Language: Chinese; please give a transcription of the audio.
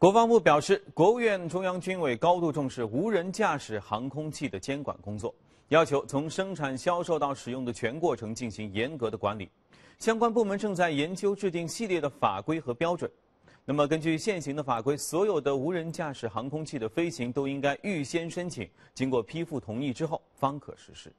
国防部表示，国务院中央军委高度重视无人驾驶航空器的监管工作，要求从生产销售到使用的全过程进行严格的管理。相关部门正在研究制定系列的法规和标准。那么，根据现行的法规，所有的无人驾驶航空器的飞行都应该预先申请，经过批复同意之后方可实施。